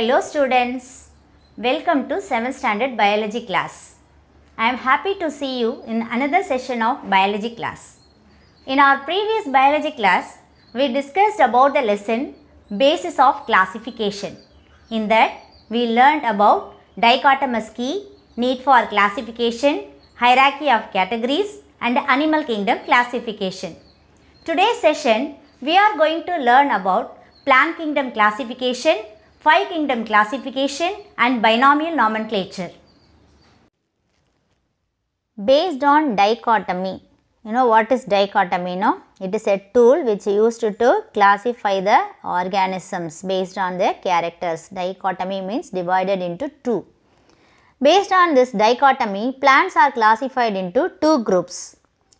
Hello students, welcome to 7th standard biology class. I am happy to see you in another session of biology class. In our previous biology class, we discussed about the lesson basis of classification. In that, we learned about dichotomous key, need for classification, hierarchy of categories and animal kingdom classification. Today's session, we are going to learn about plant kingdom classification five kingdom classification and binomial nomenclature. Based on dichotomy, you know what is dichotomy no? It is a tool which is used to classify the organisms based on their characters. Dichotomy means divided into two. Based on this dichotomy, plants are classified into two groups,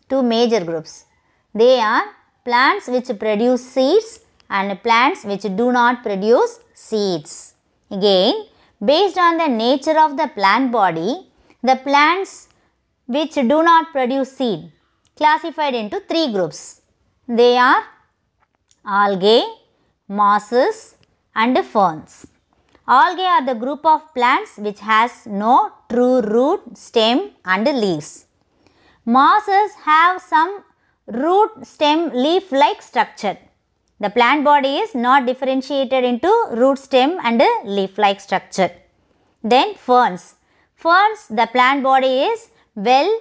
two major groups. They are plants which produce seeds and plants which do not produce seeds. Again, based on the nature of the plant body, the plants which do not produce seed classified into three groups. They are algae, mosses and ferns. Algae are the group of plants which has no true root, stem and leaves. Mosses have some root stem leaf like structure. The plant body is not differentiated into root stem and leaf-like structure. Then ferns. Ferns, the plant body is well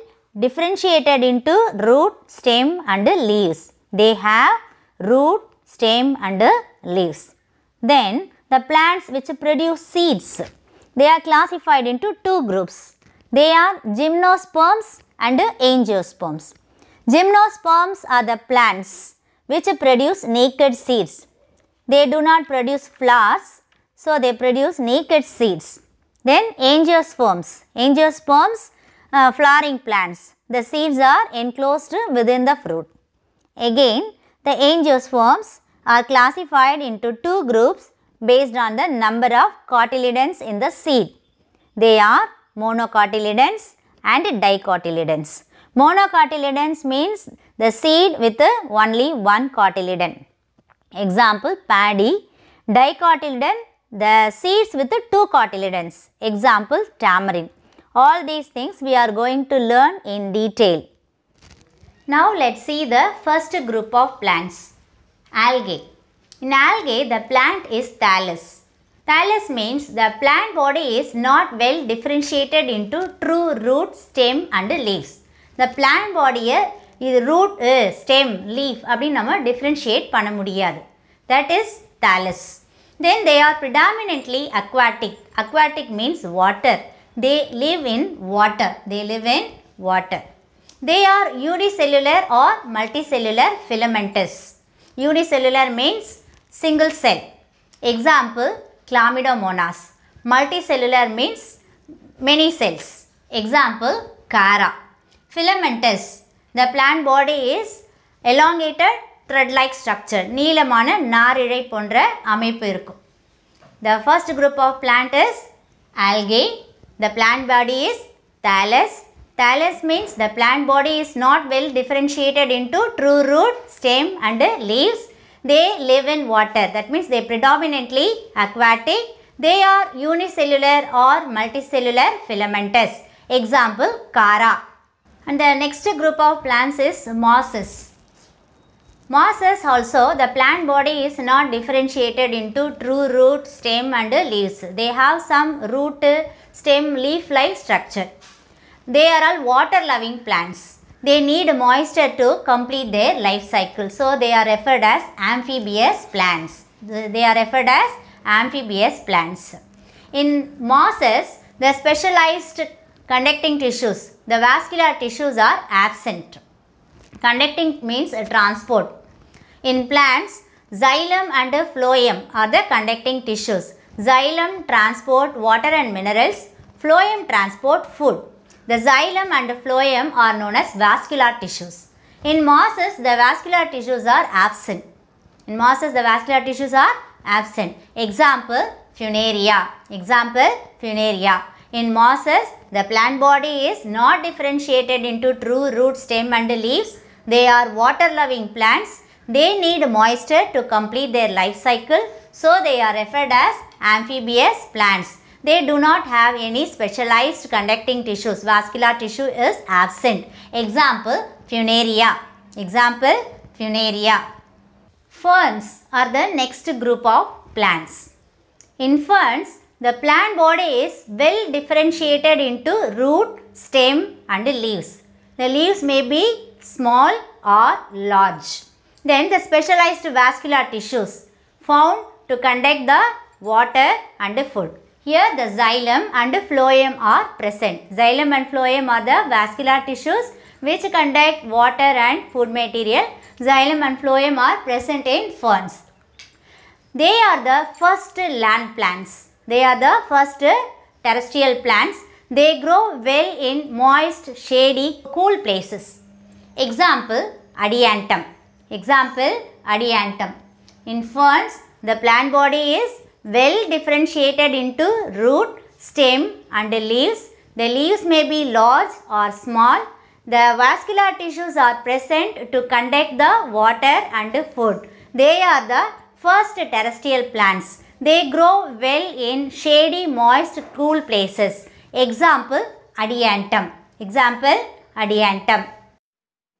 differentiated into root, stem and leaves. They have root, stem and leaves. Then the plants which produce seeds, they are classified into two groups. They are gymnosperms and angiosperms. Gymnosperms are the plants which produce naked seeds. They do not produce flowers, so they produce naked seeds. Then angiosperms, angiosperms uh, flowering plants. The seeds are enclosed within the fruit. Again, the angiosperms are classified into two groups based on the number of cotyledons in the seed. They are monocotyledons and dicotyledons. Monocotyledons means the seed with only one cotyledon. Example paddy, dicotyledon, the seeds with two cotyledons. Example tamarind. All these things we are going to learn in detail. Now let's see the first group of plants. Algae. In algae, the plant is thallus. Thallus means the plant body is not well differentiated into true root, stem and leaves. The plant body இது root stem leaf அப்படின்னு நம்ம differentiate பண்ண முடியாது that is thallus then they are predominantly aquatic aquatic means water they live in water they live in water they are unicellular or multicellular filamentous unicellular means single cell example Chlamydomonas. Multicellular means many cells example Chara filamentous The plant body is elongated thread-like structure. Neelamana நாரிழை போன்ற அமைப்பு இருக்கும். The first group of plant is algae. The plant body is thallus. Thallus means the plant body is not well differentiated into true root, stem and leaves. They live in water. That means they predominantly aquatic. They are unicellular or multicellular filamentous. Example, Kara. And the next group of plants is mosses. Mosses also the plant body is not differentiated into true root, stem and leaves. They have some root, stem, leaf-like structure. They are all water loving plants. They need moisture to complete their life cycle. So they are referred as amphibious plants. They are referred as amphibious plants. In mosses, the specialized conducting tissues the vascular tissues are absent. Conducting means transport. In plants, xylem and phloem are the conducting tissues. Xylem transport water and minerals, phloem transport food. The xylem and phloem are known as vascular tissues. In mosses, the vascular tissues are absent. In mosses, the vascular tissues are absent. Example, funaria. Example, funaria. In mosses, the plant body is not differentiated into true root, stem and leaves. They are water loving plants. They need moisture to complete their life cycle. So they are referred as amphibious plants. They do not have any specialized conducting tissues. Vascular tissue is absent. Example, Funaria. Example, Funaria. Ferns are the next group of plants. In ferns, the plant body is well differentiated into root, stem and leaves. The leaves may be small or large. Then the specialized vascular tissues found to conduct the water and the food. Here the xylem and phloem are present. Xylem and phloem are the vascular tissues which conduct water and food material. Xylem and phloem are present in ferns. They are the first land plants. They are the first terrestrial plants. They grow well in moist, shady, cool places. Example, adiantum. Example, adiantum. In ferns, the plant body is well differentiated into root, stem and leaves. The leaves may be large or small. The vascular tissues are present to conduct the water and food. They are the first terrestrial plants. They grow well in shady moist cool places. Example Adiantum. Example Adiantum.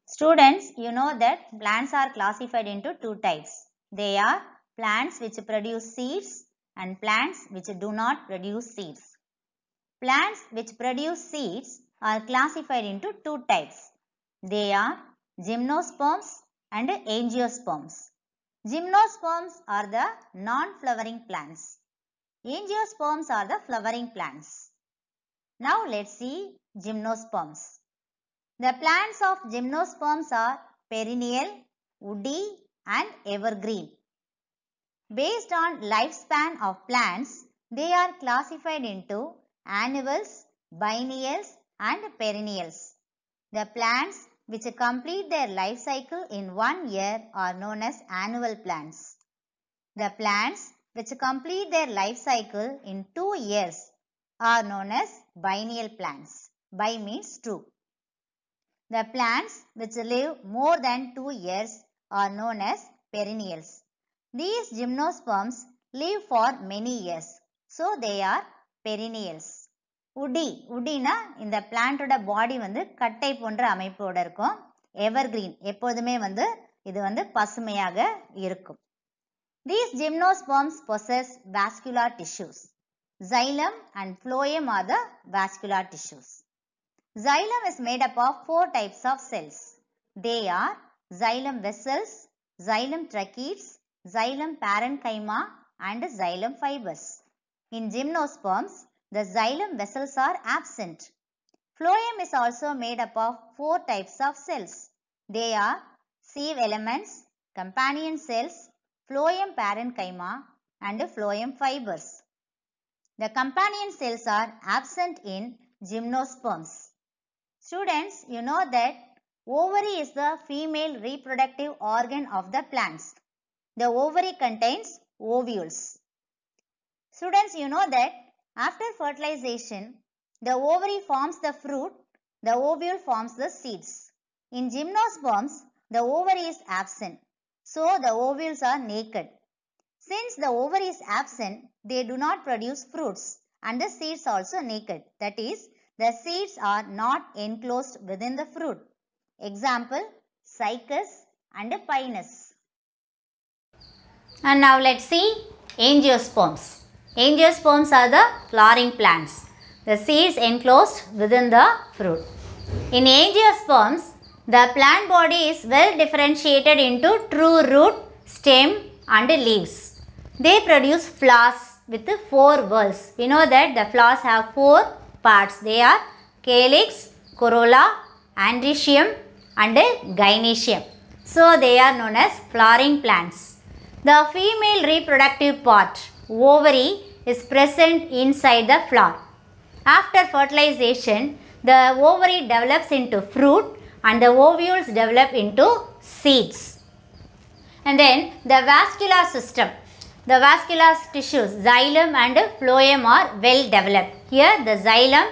Students, you know that plants are classified into two types. They are plants which produce seeds and plants which do not produce seeds. Plants which produce seeds are classified into two types. They are gymnosperms and angiosperms. Gymnosperms are the non-flowering plants. Angiosperms are the flowering plants. Now let's see gymnosperms. The plants of gymnosperms are perennial, woody and evergreen. Based on lifespan of plants, they are classified into annuals, biennials and perennials. The plants which complete their life cycle in one year are known as annual plants. The plants which complete their life cycle in two years are known as biennial plants. Bi means two. The plants which live more than two years are known as perennials. These gymnosperms live for many years, so they are perennials. உடி உடினா இந்த பிளான்ட்டோட பாடி வந்து கட்டை போன்ற அமைப்போட இருக்கும் evergreen எப்போதுமே வந்து இது வந்து பசுமையாக இருக்கும் these gymnosperms possess vascular tissues xylem and phloem are the vascular tissues xylem is made up of four types of cells they are xylem vessels xylem tracheids xylem parenchyma and xylem fibres in gymnosperms The xylem vessels are absent. Phloem is also made up of four types of cells. They are sieve elements, companion cells, phloem parenchyma and phloem fibers. The companion cells are absent in gymnosperms. Students, you know that ovary is the female reproductive organ of the plants. The ovary contains ovules. Students, you know that after fertilization, the ovary forms the fruit, the ovule forms the seeds. In gymnosperms, the ovary is absent, so the ovules are naked. Since the ovary is absent, they do not produce fruits and the seeds also naked. That is, the seeds are not enclosed within the fruit. Example, cycas and pinus. And now let's see angiosperms. Angiosperms are the flowering plants. The seeds enclosed within the fruit. In angiosperms, the plant body is well differentiated into true root, stem and leaves. They produce flowers with four whorls. We know that the flowers have four parts. They are calyx, corolla, andricium and gynecium. So, they are known as flowering plants. The female reproductive part ovary is present inside the flower. After fertilization, the ovary develops into fruit and the ovules develop into seeds. And then the vascular system. The vascular tissues, xylem and phloem are well developed. Here the xylem,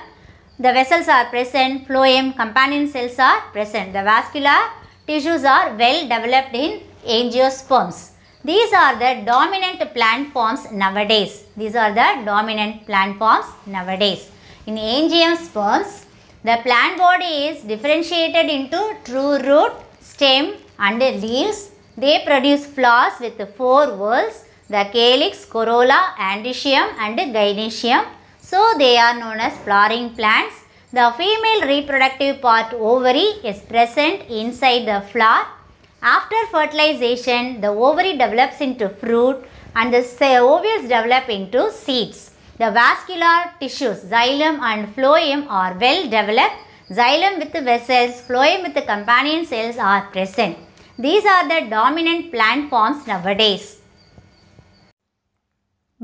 the vessels are present, phloem, companion cells are present. The vascular tissues are well developed in angiosperms. These are the dominant plant forms nowadays. These are the dominant plant forms nowadays. In angiosperms, the plant body is differentiated into true root, stem and leaves. They produce flowers with four whorls, the calyx, corolla, anticium and gynecium. So, they are known as flowering plants. The female reproductive part ovary is present inside the flower after fertilization, the ovary develops into fruit and the ovules develop into seeds. The vascular tissues, xylem and phloem are well developed. Xylem with the vessels, phloem with the companion cells are present. These are the dominant plant forms nowadays.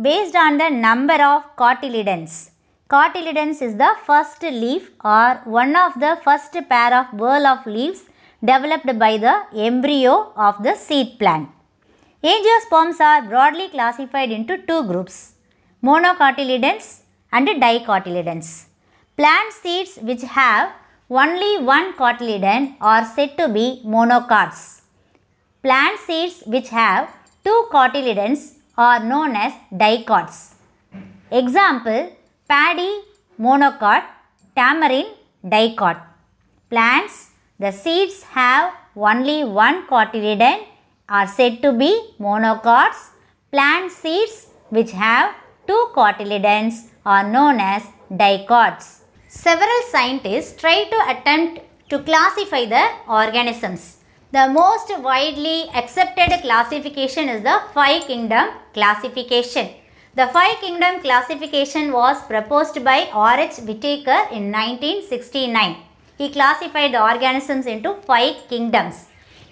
Based on the number of cotyledons, cotyledons is the first leaf or one of the first pair of whorl of leaves developed by the embryo of the seed plant. Angiosperms are broadly classified into two groups, monocotyledons and dicotyledons. Plant seeds which have only one cotyledon are said to be monocots. Plant seeds which have two cotyledons are known as dicots. Example, paddy monocot, tamarind dicot. Plants the seeds have only one cotyledon are said to be monocots. Plant seeds which have two cotyledons are known as dicots. Several scientists try to attempt to classify the organisms. The most widely accepted classification is the five kingdom classification. The five kingdom classification was proposed by R.H. Whitaker in 1969 he classified the organisms into five kingdoms.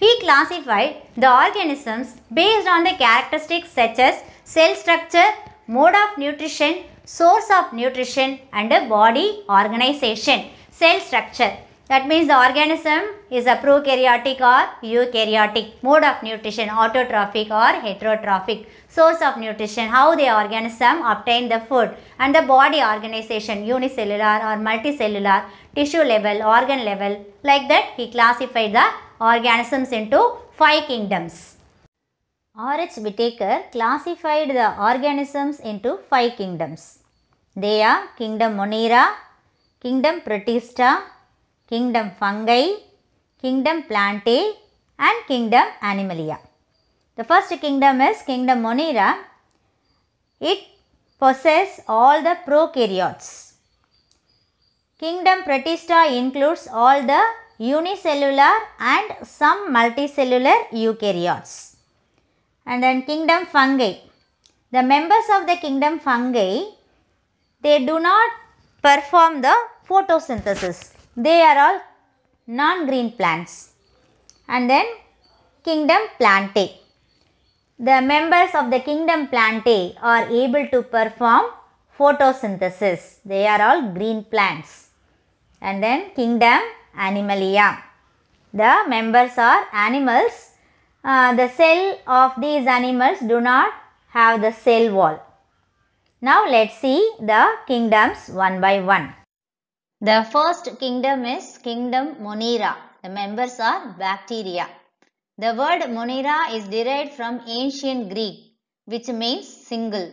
He classified the organisms based on the characteristics such as cell structure, mode of nutrition, source of nutrition and body organization, cell structure. That means the organism is a prokaryotic or eukaryotic. Mode of nutrition, autotrophic or heterotrophic. Source of nutrition, how the organism obtain the food. And the body organization, unicellular or multicellular tissue level, organ level. Like that he classified the organisms into five kingdoms. R.H. Whitaker classified the organisms into five kingdoms. They are Kingdom Monera, Kingdom Protista, Kingdom Fungi, Kingdom Plantae and Kingdom Animalia. The first kingdom is Kingdom Monera. It possess all the prokaryotes Kingdom Protista includes all the unicellular and some multicellular eukaryotes. And then kingdom fungi. The members of the kingdom fungi, they do not perform the photosynthesis. They are all non-green plants. And then kingdom plantae. The members of the kingdom plantae are able to perform photosynthesis. They are all green plants and then kingdom Animalia. The members are animals. Uh, the cell of these animals do not have the cell wall. Now let's see the kingdoms one by one. The first kingdom is kingdom Monera. The members are bacteria. The word Monera is derived from ancient Greek which means single.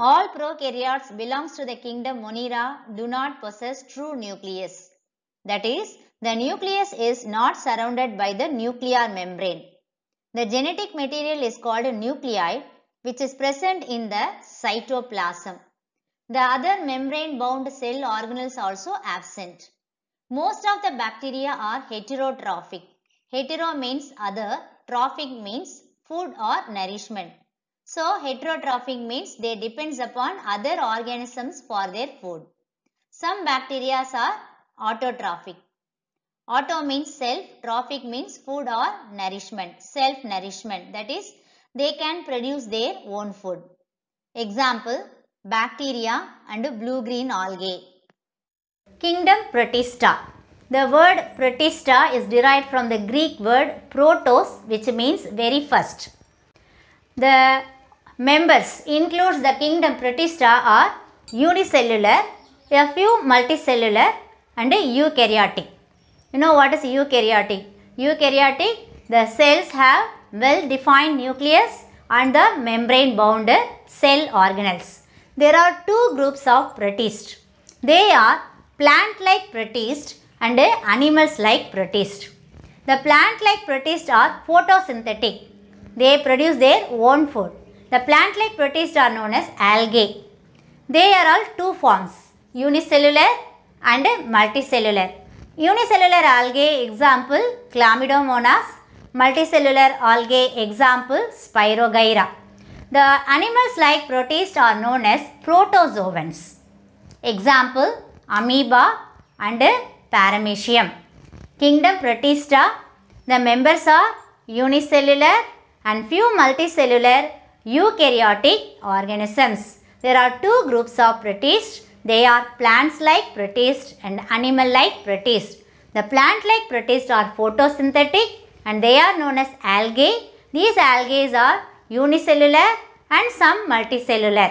All prokaryotes belongs to the kingdom Monera do not possess true nucleus. That is, the nucleus is not surrounded by the nuclear membrane. The genetic material is called nuclei which is present in the cytoplasm. The other membrane bound cell organelles also absent. Most of the bacteria are heterotrophic. Hetero means other, trophic means food or nourishment. So heterotrophic means they depends upon other organisms for their food. Some bacteria are autotrophic. Auto means self, trophic means food or nourishment, self-nourishment. That is, they can produce their own food. Example, bacteria and blue-green algae. Kingdom Protista. The word protista is derived from the Greek word protos which means very first. The members includes the kingdom protista are unicellular, a few multicellular and eukaryotic. You know what is eukaryotic? Eukaryotic, the cells have well-defined nucleus and the membrane-bound cell organelles. There are two groups of protists. They are plant-like protists and animals-like protists. The plant-like protists are photosynthetic. They produce their own food. The plant-like protists are known as algae. They are all two forms, unicellular and multicellular. Unicellular algae example Chlamydomonas, multicellular algae example Spirogyra. The animals like protists are known as protozoans. Example amoeba and paramecium. Kingdom protista, the members are unicellular and few multicellular eukaryotic organisms. There are two groups of protists. They are plants-like protists and animal-like protists. The plant-like protists are photosynthetic and they are known as algae. These algae are unicellular and some multicellular.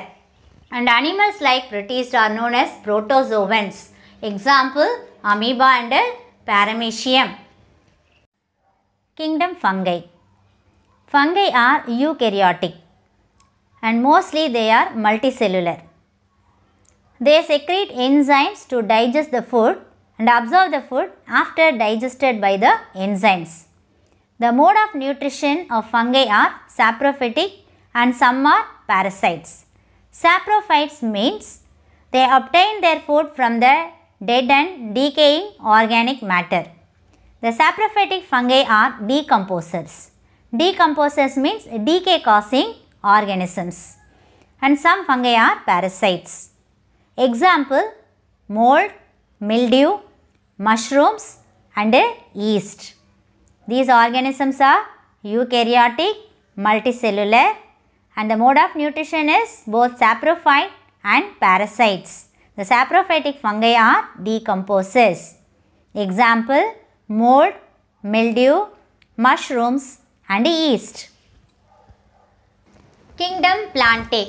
And animals like protists are known as protozoans. Example, amoeba and paramecium. Kingdom fungi. Fungi are eukaryotic and mostly they are multicellular. They secrete enzymes to digest the food and absorb the food after digested by the enzymes. The mode of nutrition of fungi are saprophytic and some are parasites. Saprophytes means they obtain their food from the dead and decaying organic matter. The saprophytic fungi are decomposers. Decomposers means decay causing organisms and some fungi are parasites. Example mold, mildew, mushrooms and yeast. These organisms are eukaryotic, multicellular and the mode of nutrition is both saprophyte and parasites. The saprophytic fungi are decomposers. Example mold, mildew, mushrooms and yeast. Kingdom Plantae.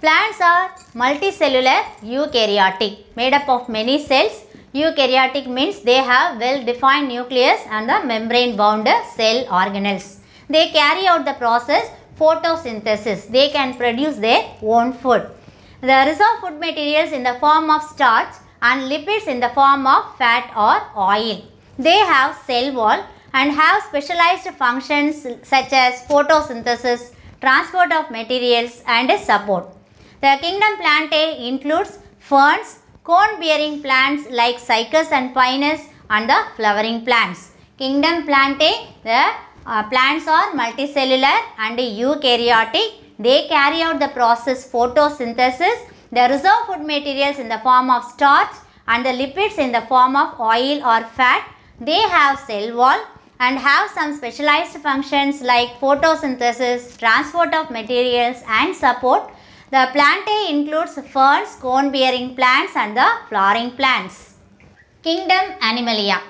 Plants are multicellular eukaryotic, made up of many cells. Eukaryotic means they have well-defined nucleus and the membrane-bound cell organelles. They carry out the process photosynthesis. They can produce their own food. The reserve food materials in the form of starch and lipids in the form of fat or oil. They have cell wall and have specialized functions such as photosynthesis, transport of materials and support. The kingdom plantae includes ferns, cone-bearing plants like cycas and pinus and the flowering plants. Kingdom plantae, the uh, plants are multicellular and eukaryotic. They carry out the process photosynthesis. The reserve food materials in the form of starch and the lipids in the form of oil or fat. They have cell wall and have some specialized functions like photosynthesis, transport of materials and support. The plantae includes ferns, cone-bearing plants and the flowering plants. Kingdom Animalia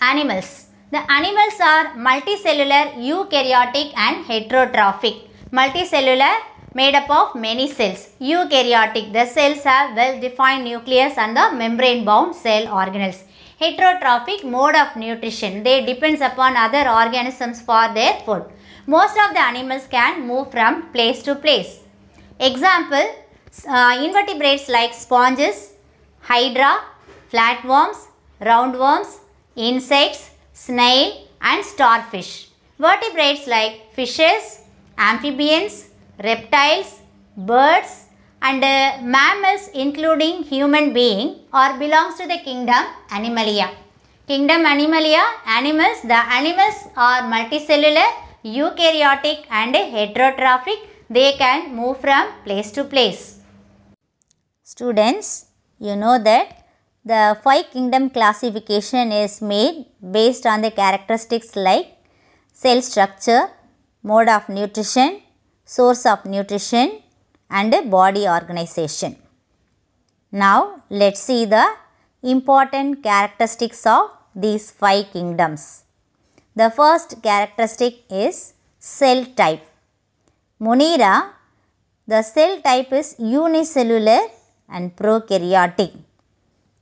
Animals The animals are multicellular, eukaryotic and heterotrophic. Multicellular made up of many cells. Eukaryotic, the cells have well-defined nucleus and the membrane-bound cell organelles heterotrophic mode of nutrition. They depends upon other organisms for their food. Most of the animals can move from place to place. Example, uh, invertebrates like sponges, hydra, flatworms, roundworms, insects, snail and starfish. Vertebrates like fishes, amphibians, reptiles, birds, and uh, mammals including human being or belongs to the kingdom Animalia. Kingdom Animalia, animals, the animals are multicellular, eukaryotic and heterotrophic. They can move from place to place. Students, you know that the five kingdom classification is made based on the characteristics like cell structure, mode of nutrition, source of nutrition, and body organization. Now let's see the important characteristics of these five kingdoms. The first characteristic is cell type. Munira, the cell type is unicellular and prokaryotic.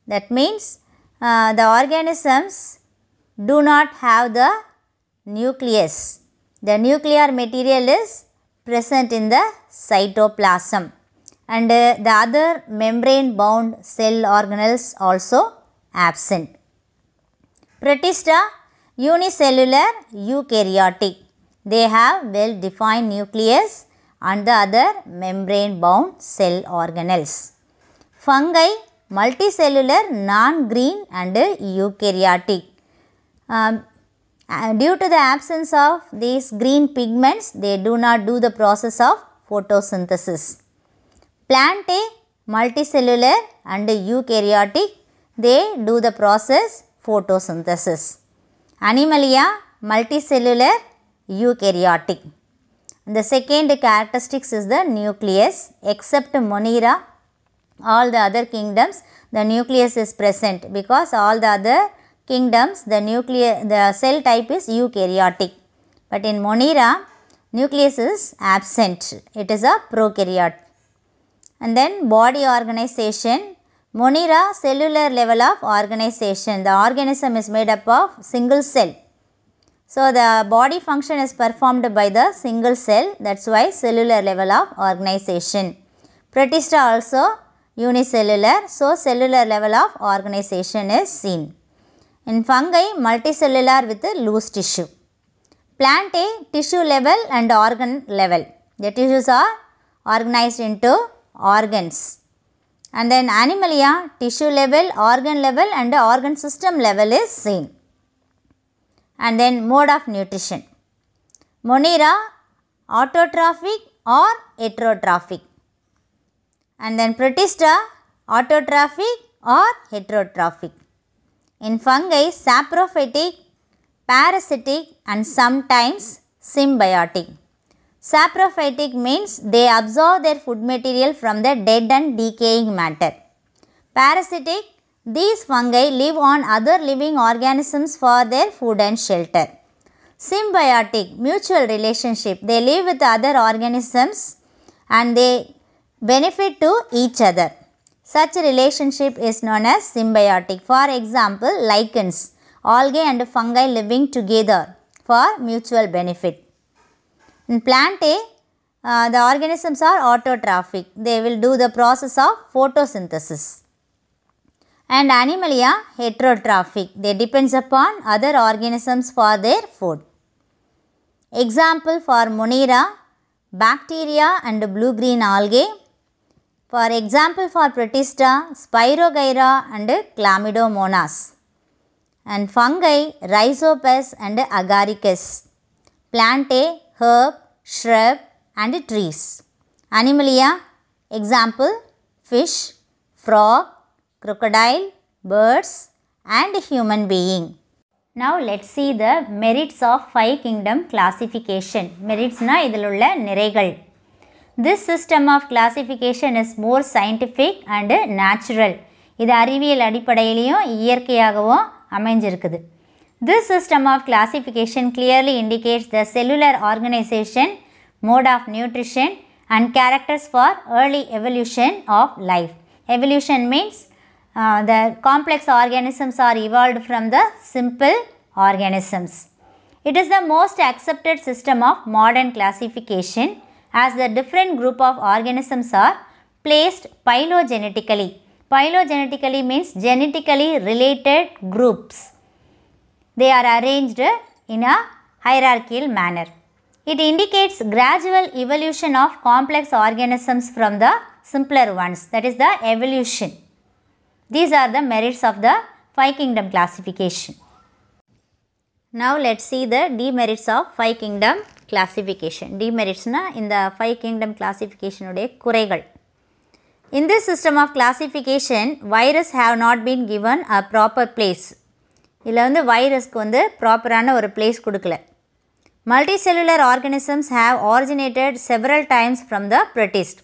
That means uh, the organisms do not have the nucleus. The nuclear material is present in the cytoplasm and uh, the other membrane bound cell organelles also absent. Protista unicellular eukaryotic. They have well defined nucleus and the other membrane bound cell organelles. Fungi multicellular non-green and eukaryotic. Um, uh, due to the absence of these green pigments they do not do the process of photosynthesis. Plant A multicellular and eukaryotic they do the process photosynthesis. Animalia multicellular eukaryotic. The second characteristics is the nucleus except Monera all the other kingdoms the nucleus is present because all the other kingdoms the nuclear the cell type is eukaryotic but in Monera nucleus is absent it is a prokaryote and then body organization Monera cellular level of organization the organism is made up of single cell so the body function is performed by the single cell that is why cellular level of organization. Protista also unicellular so cellular level of organization is seen. In fungi, multicellular with loose tissue. Plant A, tissue level and organ level. The tissues are organized into organs. And then animalia, tissue level, organ level and organ system level is seen. And then mode of nutrition. Monera, autotrophic or heterotrophic. And then protista, autotrophic or heterotrophic. In fungi, saprophytic, parasitic and sometimes symbiotic. Saprophytic means they absorb their food material from the dead and decaying matter. Parasitic, these fungi live on other living organisms for their food and shelter. Symbiotic, mutual relationship, they live with other organisms and they benefit to each other. Such a relationship is known as symbiotic. For example, lichens, algae and fungi living together for mutual benefit. In plant A, uh, the organisms are autotrophic. They will do the process of photosynthesis. And animalia heterotrophic. They depends upon other organisms for their food. Example for Monera, bacteria and blue-green algae for example for Protista, Spirogyra and Chlamydomonas and fungi Rhizopus and Agaricus, plantae, herb, shrub and trees. Animalia example fish, frog, crocodile, birds and human being. Now let's see the merits of five kingdom classification. Merits na இதில் உள்ள this system of classification is more scientific and natural. இது அறிவியல் அடிப்படையிலையும் இயற்கையாகவும் This system of classification clearly indicates the cellular organization, mode of nutrition and characters for early evolution of life. Evolution means uh, the complex organisms are evolved from the simple organisms. It is the most accepted system of modern classification as the different group of organisms are placed phylogenetically. Phylogenetically means genetically related groups. They are arranged in a hierarchical manner. It indicates gradual evolution of complex organisms from the simpler ones that is the evolution. These are the merits of the five kingdom classification. Now let's see the demerits of five kingdom classification டிமெரிட்ஸ்னால் இந்த five kingdom கிளாசிஃபிகேஷனுடைய குறைகள் In this system of classification, virus have not been given a proper place. இதில் வந்து வைரஸ்க்கு வந்து ப்ராப்பரான ஒரு place கொடுக்கல multicellular organisms have originated several times from the protist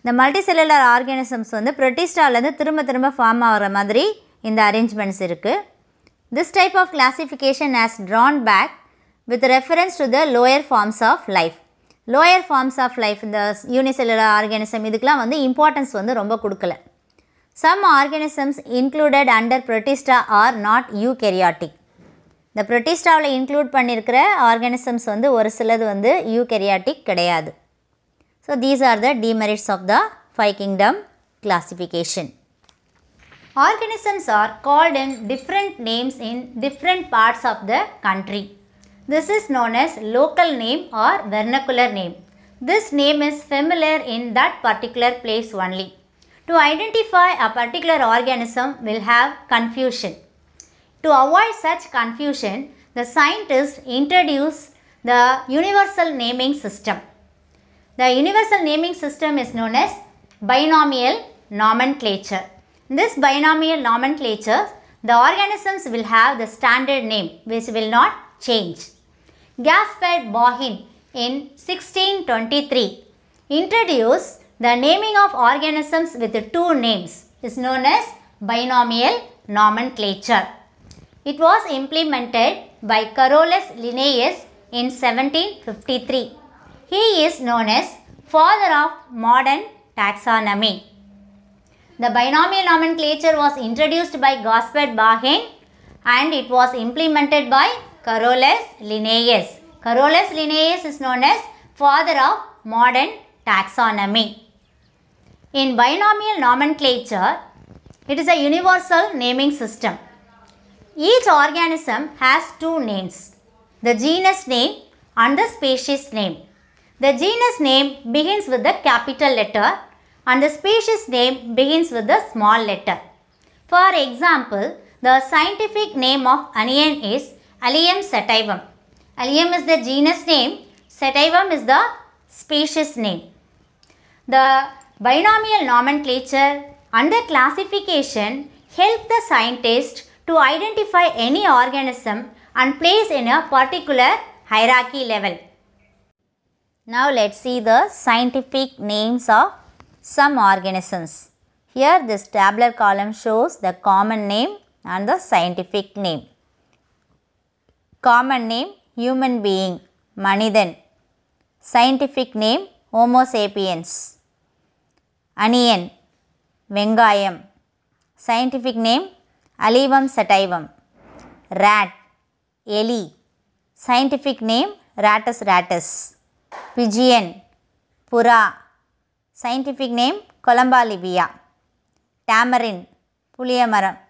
இந்த மல்டி செல்லுலர் ஆர்கானிசம்ஸ் வந்து ப்ரொட்டிஸ்டாலேருந்து திரும்ப திரும்ப ஃபார்ம் ஆகிற மாதிரி இந்த அரேஞ்ச்மெண்ட்ஸ் இருக்குது this type of classification has drawback with reference to the lower forms of life lower forms of life இந்த unicellular organism இதுக்கெலாம் வந்து இம்பார்ட்டன்ஸ் வந்து ரொம்ப கொடுக்கல some organisms included under Protista are not eukaryotic இந்த ப்ரொட்டிஸ்டாவில் include பண்ணியிருக்கிற organisms வந்து ஒரு சிலது வந்து யூ கெரியாட்டிக் கிடையாது so these are the demerits of the five kingdom classification organisms are called in different names in different parts of the country This is known as local name or vernacular name. This name is familiar in that particular place only. To identify a particular organism will have confusion. To avoid such confusion, the scientists introduce the universal naming system. The universal naming system is known as binomial nomenclature. In this binomial nomenclature, the organisms will have the standard name which will not change. Gaspard Bohin in 1623 introduced the naming of organisms with two names is known as binomial nomenclature. It was implemented by Carolus Linnaeus in 1753. He is known as father of modern taxonomy. The binomial nomenclature was introduced by Gaspard Bahin and it was implemented by Carolus Linnaeus. Carolus Linnaeus is known as father of modern taxonomy. In binomial nomenclature, it is a universal naming system. Each organism has two names, the genus name and the species name. The genus name begins with the capital letter and the species name begins with the small letter. For example, the scientific name of onion is Allium sativum. Allium is the genus name, sativum is the species name. The binomial nomenclature under classification help the scientist to identify any organism and place in a particular hierarchy level. Now let's see the scientific names of some organisms. Here this tabular column shows the common name and the scientific name. Common name human being மனிதன் scientific name Homo sapiens onion வெங்காயம் scientific name Allium sativum rat எலி scientific name Rattus rattus pigeon புறா scientific name Columba livia tamarind புளியமரம்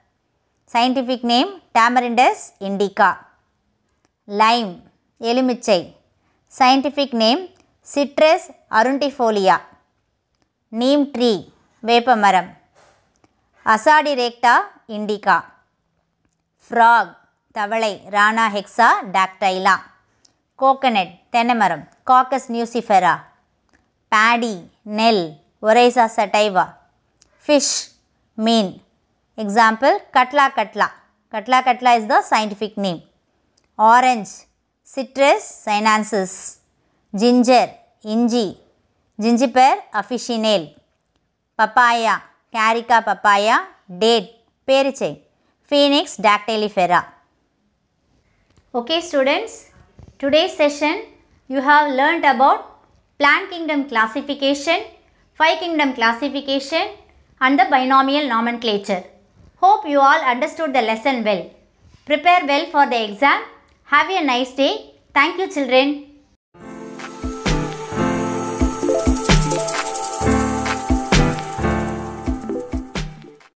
scientific name Tamarindus indica lime எலுமிச்சை scientific name Citrus aurantifolia neem tree வேப்பமரம் Azadirachta indica frog தவளை Rana hexadactyla coconut தென்னைமரம் Cocos nucifera paddy நெல் Oryza sativa fish மீன் example Catla catla catla catla is the scientific name orange, citrus sinensis, ginger, inji, gingiper officinale, papaya, carica papaya, date, perichai, phoenix dactylifera. Okay students, today's session you have learned about plant kingdom classification, five kingdom classification and the binomial nomenclature. Hope you all understood the lesson well. Prepare well for the exam have a nice day. Thank you children.